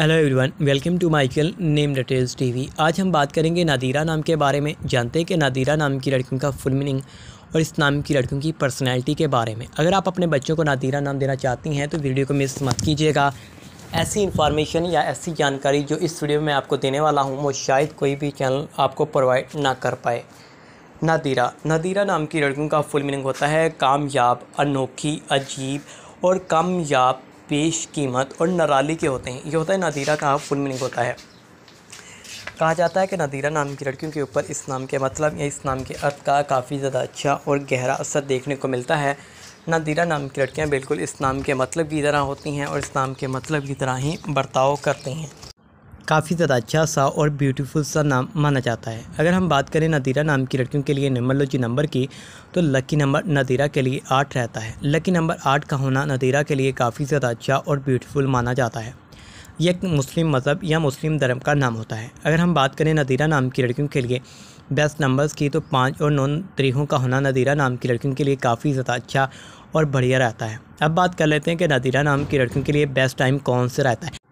hello everyone welcome to my channel name details TV आज हम बात करेंगे नादीरा नाम के बारे में जानते हैं कि नादीरा नाम की लड़कियों का फुल मीनिंग और इस नाम की लड़कियों की पर्सनैलिटी के बारे में अगर आप अपने बच्चों को नादीरा नाम देना चाहती हैं तो वीडियो को मिस मत कीजिएगा ऐसी इन्फॉर्मेशन या ऐसी जानकारी जो इस वीडियो में आपको देने वाला हूँ वो शायद कोई भी चैनल आपको प्रोवाइड ना कर पाए नादीरा नादीरा नाम की लड़कियों का फुल मीनिंग होता है कामयाब अनोखी अजीब और कामयाब पेश कीमत और नराली के होते हैं ये होता है नदीरा का फुल मीनिंग होता है कहा जाता है कि नदीरा नाम की लड़कियों के ऊपर इस नाम के मतलब या इस नाम के अर्थ का काफ़ी ज़्यादा अच्छा और गहरा असर देखने को मिलता है नदीरा नाम की लड़कियाँ बिल्कुल इस नाम के मतलब की तरह होती हैं और इस नाम के मतलब की तरह ही बर्ताव करती हैं काफ़ी ज़्यादा अच्छा सा और ब्यूटीफुल सा नाम माना जाता है अगर हम बात करें नदीरा नाम की लड़कियों के लिए नंबरलोजी नंबर की तो लकी नंबर नदीरा के लिए आठ रहता है लकी नंबर आठ का होना नदीरा के लिए काफ़ी ज़्यादा अच्छा और ब्यूटीफुल माना जाता है यह एक मुस्लिम मज़हब या मुस्लिम धर्म का नाम होता है अगर हम बात करें नदीरा नाम की लड़कियों के लिए बेस्ट नंबर्स की तो पाँच और नौ तरीक़ों का होना नदीरा नाम की लड़कियों के लिए काफ़ी ज़्यादा अच्छा और बढ़िया रहता है अब बात कर लेते हैं कि नदीरा नाम की लड़कियों के लिए बेस्ट टाइम कौन सा रहता है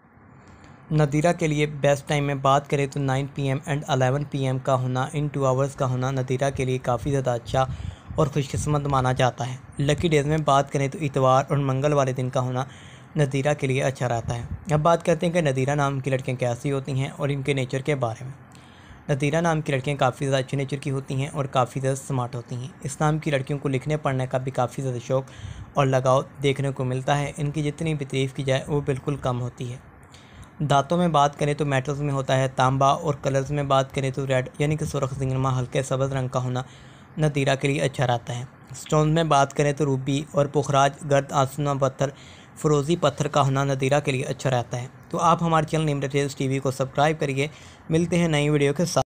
नदीरा के लिए बेस्ट टाइम में बात करें तो 9 पीएम एंड 11 पीएम का होना इन टू आवर्स का होना नदीरा के लिए काफ़ी ज़्यादा अच्छा और खुशकस्मत माना जाता है लकी डेज़ में बात करें तो इतवार और मंगल वाले दिन का होना नदीरा के लिए अच्छा रहता है अब बात करते हैं कि नदीरा नाम की लड़कियाँ कैसी होती हैं और इनके नेचर के बारे में नदीरा नाम की लड़कियाँ काफ़ी ज़्यादा अच्छे नेचर की होती हैं और काफ़ी ज़्यादा स्मार्ट होती हैं इस नाम की लड़कियों को लिखने पढ़ने का भी काफ़ी ज़्यादा शौक़ और लगाव देखने को मिलता है इनकी जितनी भी तरीफ़ की जाए वो बिल्कुल कम होती है दांतों में बात करें तो मेटल्स में होता है तांबा और कलर्स में बात करें तो रेड यानी कि सुरख जिंगमा हल्के सबज रंग का होना नतीरा के लिए अच्छा रहता है स्टोन में बात करें तो रूबी और पुखराज गर्द आसना पत्थर फरोज़ी पत्थर का होना नदीरा के लिए अच्छा रहता है तो आप हमारे चैनल नेम टी वी को सब्सक्राइब करिए मिलते हैं नई वीडियो के साथ